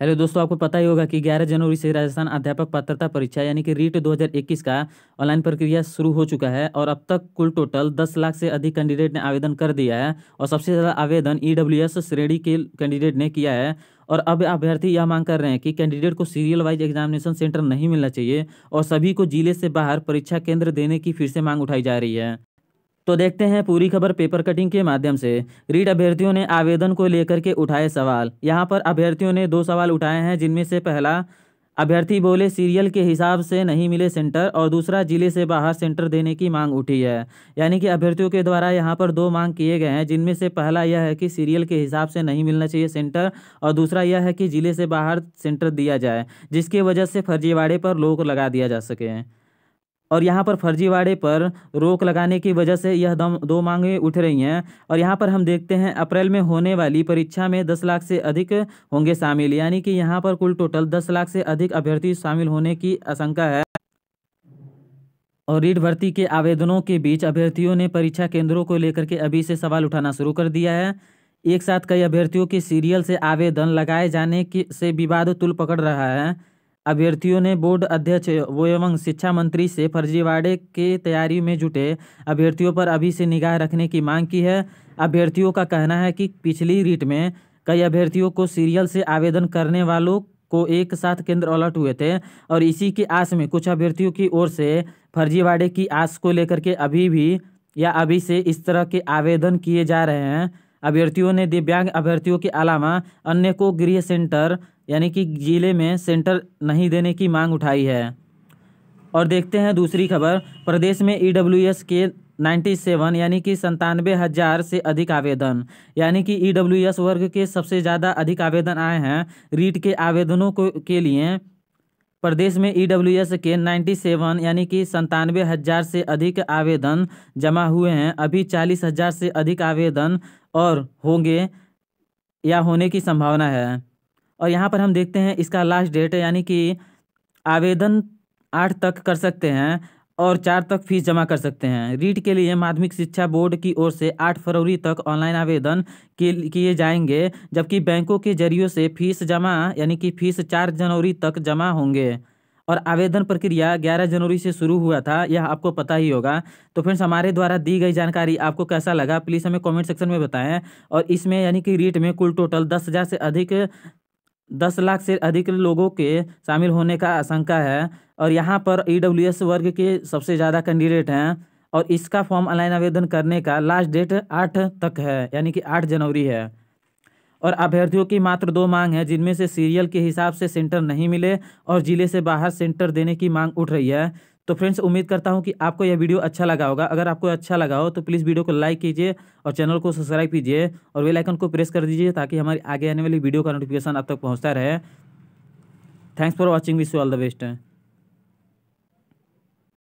hello दोस्तों आपको पता ही होगा कि 11 जनवरी से राजस्थान अध्यापक पात्रता परीक्षा यानी कि रीट 2021 का ऑनलाइन प्रक्रिया शुरू हो चुका है और अब तक कुल टोटल 10 लाख से अधिक कैंडिडेट ने आवेदन कर दिया है और सबसे ज़्यादा आवेदन ई e श्रेणी के कैंडिडेट ने किया है और अब अभ्यर्थी यह मांग कर रहे हैं कि कैंडिडेट को सीरियल वाइज एग्जामिनेशन सेंटर नहीं मिलना चाहिए और सभी को जिले से बाहर परीक्षा केंद्र देने की फिर से मांग उठाई जा रही है तो देखते हैं पूरी खबर पेपर कटिंग के माध्यम से रीट अभ्यर्थियों ने आवेदन को लेकर के उठाए सवाल यहाँ पर अभ्यर्थियों ने दो सवाल उठाए हैं जिनमें से पहला अभ्यर्थी बोले सीरियल के हिसाब से नहीं मिले सेंटर और दूसरा जिले से बाहर सेंटर देने की मांग उठी है यानी कि अभ्यर्थियों के द्वारा यहां पर दो मांग किए गए हैं जिनमें से पहला यह है कि सीरियल के हिसाब से नहीं मिलना चाहिए सेंटर और दूसरा यह है कि जिले से बाहर सेंटर दिया जाए जिसकी वजह से फर्जीवाड़े पर रोक लगा दिया जा सके और यहाँ पर फर्जीवाड़े पर रोक लगाने की वजह से यह दम दो मांगें उठ रही हैं और यहाँ पर हम देखते हैं अप्रैल में होने वाली परीक्षा में 10 लाख से अधिक होंगे शामिल यानी कि यहाँ पर कुल टोटल 10 लाख से अधिक अभ्यर्थी शामिल होने की आशंका है और रीट भर्ती के आवेदनों के बीच अभ्यर्थियों ने परीक्षा केंद्रों को लेकर के अभी से सवाल उठाना शुरू कर दिया है एक साथ कई अभ्यर्थियों के सीरियल से आवेदन लगाए जाने की से विवाद तुल पकड़ रहा है अभ्यर्थियों ने बोर्ड अध्यक्ष व एवं शिक्षा मंत्री से फर्जीवाड़े के तैयारी में जुटे अभ्यर्थियों पर अभी से निगाह रखने की मांग की है अभ्यर्थियों का कहना है कि पिछली रीट में कई अभ्यर्थियों को सीरियल से आवेदन करने वालों को एक साथ केंद्र अलर्ट हुए थे और इसी के आस में कुछ अभ्यर्थियों की ओर से फर्जीवाड़े की आस को लेकर के अभी भी या अभी से इस तरह के आवेदन किए जा रहे हैं अभ्यर्थियों ने दिव्यांग अभ्यर्थियों के अलावा अन्य को गृह सेंटर यानी कि जिले में सेंटर नहीं देने की मांग उठाई है और देखते हैं दूसरी खबर प्रदेश में ई e के 97 यानी कि संतानवे हज़ार से अधिक आवेदन यानी कि ई e वर्ग के सबसे ज़्यादा अधिक आवेदन आए हैं रीट के आवेदनों को के लिए प्रदेश में ई e के 97 यानी कि संतानवे हज़ार से अधिक आवेदन जमा हुए हैं अभी चालीस हज़ार से अधिक आवेदन और होंगे या होने की संभावना है और यहाँ पर हम देखते हैं इसका लास्ट डेट है यानी कि आवेदन आठ तक कर सकते हैं और चार तक फीस जमा कर सकते हैं रीट के लिए माध्यमिक शिक्षा बोर्ड की ओर से आठ फरवरी तक ऑनलाइन आवेदन किए जाएंगे जबकि बैंकों के जरिए से फीस जमा यानी कि फीस चार जनवरी तक जमा होंगे और आवेदन प्रक्रिया 11 जनवरी से शुरू हुआ था यह आपको पता ही होगा तो फ्रेंड्स हमारे द्वारा दी गई जानकारी आपको कैसा लगा प्लीज़ हमें कमेंट सेक्शन में बताएं और इसमें यानी कि रीट में कुल टोटल दस हज़ार से अधिक दस लाख से अधिक लोगों के शामिल होने का आशंका है और यहाँ पर ई e वर्ग के सबसे ज़्यादा कैंडिडेट हैं और इसका फॉर्म ऑनलाइन आवेदन करने का लास्ट डेट आठ तक है यानी कि आठ जनवरी है और अभ्यर्थियों की मात्र दो मांग है जिनमें से सीरियल के हिसाब से सेंटर नहीं मिले और जिले से बाहर सेंटर देने की मांग उठ रही है तो फ्रेंड्स उम्मीद करता हूँ कि आपको यह वीडियो अच्छा लगा होगा अगर आपको अच्छा लगा हो तो प्लीज़ वीडियो को लाइक कीजिए और चैनल को सब्सक्राइब कीजिए और बेल आइकन को प्रेस कर दीजिए ताकि हमारी आगे आने वाली वीडियो का नोटिफिकेशन आप तक पहुँचता रहे thanks for watching wish you all the best